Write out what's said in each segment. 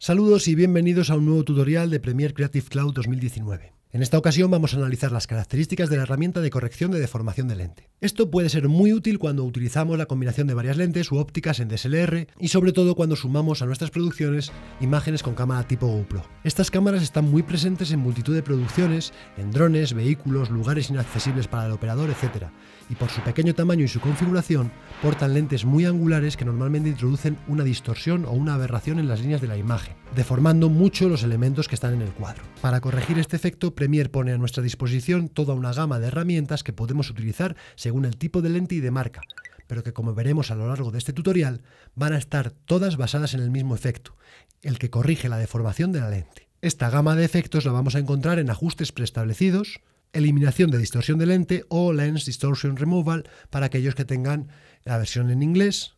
Saludos y bienvenidos a un nuevo tutorial de Premiere Creative Cloud 2019. En esta ocasión vamos a analizar las características de la herramienta de corrección de deformación de lente. Esto puede ser muy útil cuando utilizamos la combinación de varias lentes u ópticas en DSLR y sobre todo cuando sumamos a nuestras producciones imágenes con cámara tipo GoPro. Estas cámaras están muy presentes en multitud de producciones, en drones, vehículos, lugares inaccesibles para el operador, etc. Y por su pequeño tamaño y su configuración, portan lentes muy angulares que normalmente introducen una distorsión o una aberración en las líneas de la imagen, deformando mucho los elementos que están en el cuadro. Para corregir este efecto Premiere pone a nuestra disposición toda una gama de herramientas que podemos utilizar según el tipo de lente y de marca, pero que como veremos a lo largo de este tutorial, van a estar todas basadas en el mismo efecto, el que corrige la deformación de la lente. Esta gama de efectos la vamos a encontrar en ajustes preestablecidos, eliminación de distorsión de lente o Lens Distortion Removal para aquellos que tengan la versión en inglés.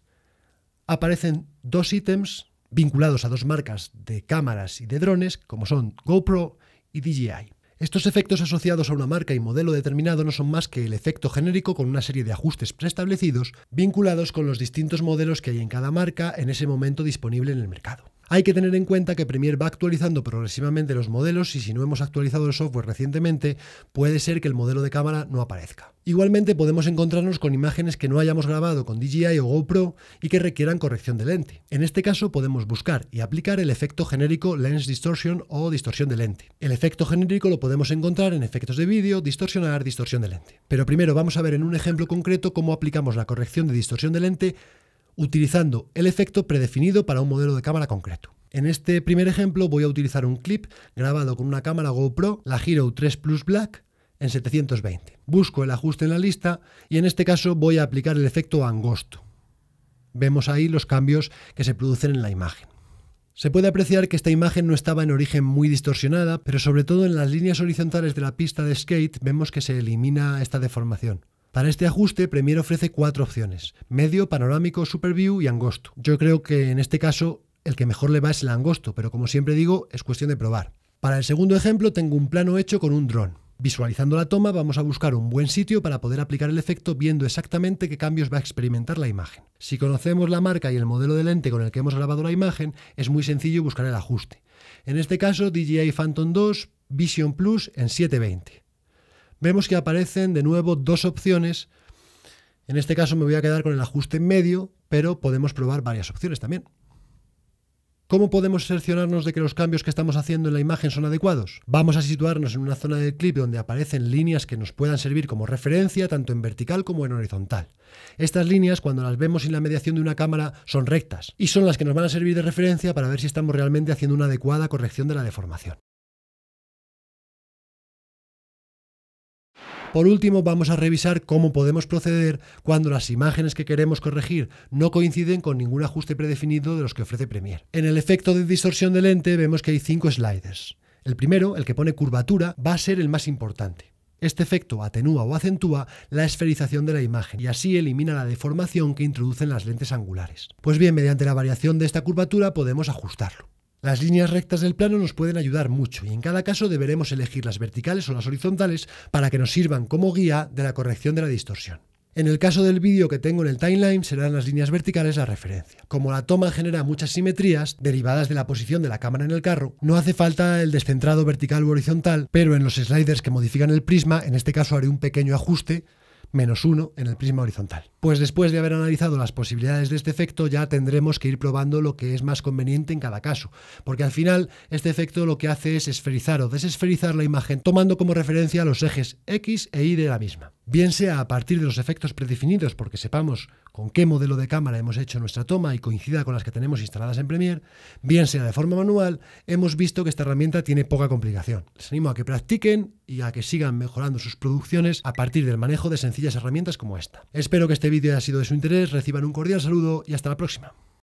Aparecen dos ítems vinculados a dos marcas de cámaras y de drones como son GoPro y DJI. Estos efectos asociados a una marca y modelo determinado no son más que el efecto genérico con una serie de ajustes preestablecidos vinculados con los distintos modelos que hay en cada marca en ese momento disponible en el mercado. Hay que tener en cuenta que Premiere va actualizando progresivamente los modelos y si no hemos actualizado el software recientemente, puede ser que el modelo de cámara no aparezca. Igualmente podemos encontrarnos con imágenes que no hayamos grabado con DJI o GoPro y que requieran corrección de lente. En este caso podemos buscar y aplicar el efecto genérico Lens Distortion o distorsión de lente. El efecto genérico lo podemos encontrar en efectos de vídeo, distorsionar, distorsión de lente. Pero primero vamos a ver en un ejemplo concreto cómo aplicamos la corrección de distorsión de lente utilizando el efecto predefinido para un modelo de cámara concreto. En este primer ejemplo voy a utilizar un clip grabado con una cámara GoPro, la Hero 3 Plus Black, en 720. Busco el ajuste en la lista y en este caso voy a aplicar el efecto angosto. Vemos ahí los cambios que se producen en la imagen. Se puede apreciar que esta imagen no estaba en origen muy distorsionada, pero sobre todo en las líneas horizontales de la pista de skate vemos que se elimina esta deformación. Para este ajuste, Premiere ofrece cuatro opciones, medio, panorámico, super view y angosto. Yo creo que en este caso el que mejor le va es el angosto, pero como siempre digo, es cuestión de probar. Para el segundo ejemplo tengo un plano hecho con un dron. Visualizando la toma vamos a buscar un buen sitio para poder aplicar el efecto viendo exactamente qué cambios va a experimentar la imagen. Si conocemos la marca y el modelo de lente con el que hemos grabado la imagen, es muy sencillo buscar el ajuste. En este caso DJI Phantom 2 Vision Plus en 720 vemos que aparecen de nuevo dos opciones. En este caso me voy a quedar con el ajuste en medio, pero podemos probar varias opciones también. ¿Cómo podemos seleccionarnos de que los cambios que estamos haciendo en la imagen son adecuados? Vamos a situarnos en una zona del clip donde aparecen líneas que nos puedan servir como referencia tanto en vertical como en horizontal. Estas líneas, cuando las vemos en la mediación de una cámara, son rectas y son las que nos van a servir de referencia para ver si estamos realmente haciendo una adecuada corrección de la deformación. Por último, vamos a revisar cómo podemos proceder cuando las imágenes que queremos corregir no coinciden con ningún ajuste predefinido de los que ofrece Premiere. En el efecto de distorsión de lente vemos que hay cinco sliders. El primero, el que pone curvatura, va a ser el más importante. Este efecto atenúa o acentúa la esferización de la imagen y así elimina la deformación que introducen las lentes angulares. Pues bien, mediante la variación de esta curvatura podemos ajustarlo. Las líneas rectas del plano nos pueden ayudar mucho y en cada caso deberemos elegir las verticales o las horizontales para que nos sirvan como guía de la corrección de la distorsión. En el caso del vídeo que tengo en el timeline serán las líneas verticales la referencia. Como la toma genera muchas simetrías derivadas de la posición de la cámara en el carro, no hace falta el descentrado vertical u horizontal, pero en los sliders que modifican el prisma, en este caso haré un pequeño ajuste menos 1 en el prisma horizontal. Pues después de haber analizado las posibilidades de este efecto, ya tendremos que ir probando lo que es más conveniente en cada caso, porque al final este efecto lo que hace es esferizar o desesferizar la imagen tomando como referencia los ejes X e Y de la misma. Bien sea a partir de los efectos predefinidos porque sepamos con qué modelo de cámara hemos hecho nuestra toma y coincida con las que tenemos instaladas en Premiere, bien sea de forma manual, hemos visto que esta herramienta tiene poca complicación. Les animo a que practiquen y a que sigan mejorando sus producciones a partir del manejo de sencillas herramientas como esta. Espero que este vídeo haya sido de su interés, reciban un cordial saludo y hasta la próxima.